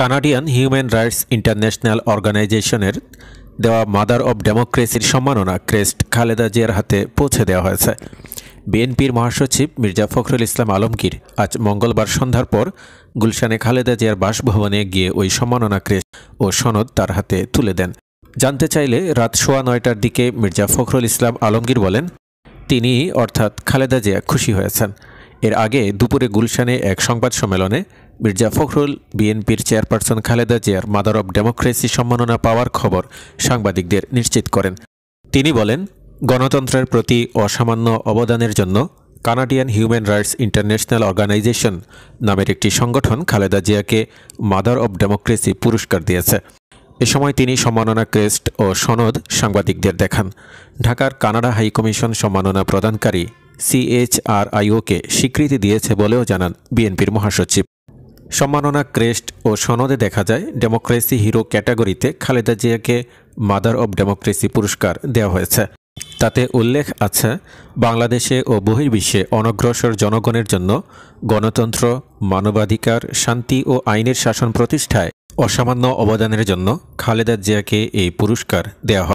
Canadian human rights international অর্গানাইজেশনের দেওয়া mother of ডেমোক্রেসির সম্মাননা ক্রেস্ট খালেদা জিয়ার হাতে পৌঁছে দেওয়া হয়েছে বিএনপির মহাসচিব মির্জা ফখরুল ইসলাম আলমগীর আজ মঙ্গলবার সন্ধ্যার পর গুলশানে খালেদা জিয়ার বাসভবনে গিয়ে ওই সম্মাননা ক্রেস্ট ও সনদ তার হাতে তুলে দেন জানতে চাইলে রাত সোয়া নয়টার দিকে মির্জা ফখরুল ইসলাম আলমগীর বলেন তিনি অর্থাৎ খালেদা জিয়া খুশি হয়েছেন এর আগে দুপুরে গুলশানে এক সংবাদ সম্মেলনে মির্জা ফখরুল বিএনপির চেয়ারপারসন খালেদা জিয়ার মাদার অব ডেমোক্রেসি সম্মাননা পাওয়ার খবর সাংবাদিকদের নিশ্চিত করেন তিনি বলেন গণতন্ত্রের প্রতি অসামান্য অবদানের জন্য Canadian human rights international organisation নামের একটি সংগঠন খালেদা জিয়াকে মাদার অব ডেমোক্রেসি পুরস্কার দিয়েছে এ সময় তিনি সম্মাননা ক্রেস্ট ও সনদ সাংবাদিকদের দেখান ঢাকার কানাডা হাইকমিশন সম্মাননা প্রদানকারী সিএইচআরআইওকে স্বীকৃতি দিয়েছে বলেও জানান বিএনপির মহাসচিব সম্মাননা ক্রেস্ট ও সনদে দেখা যায় ডেমোক্রেসি হিরো ক্যাটাগরিতে খালেদা জিয়াকে মাদার অব ডেমোক্রেসি পুরস্কার দেওয়া হয়েছে তাতে উল্লেখ আছে বাংলাদেশে ও বহির্বিশ্বে অনগ্রসর জনগণের জন্য গণতন্ত্র মানবাধিকার শান্তি ও আইনের শাসন প্রতিষ্ঠায় অসামান্য অবদানের জন্য খালেদা জিয়াকে এই পুরস্কার দেওয়া হয়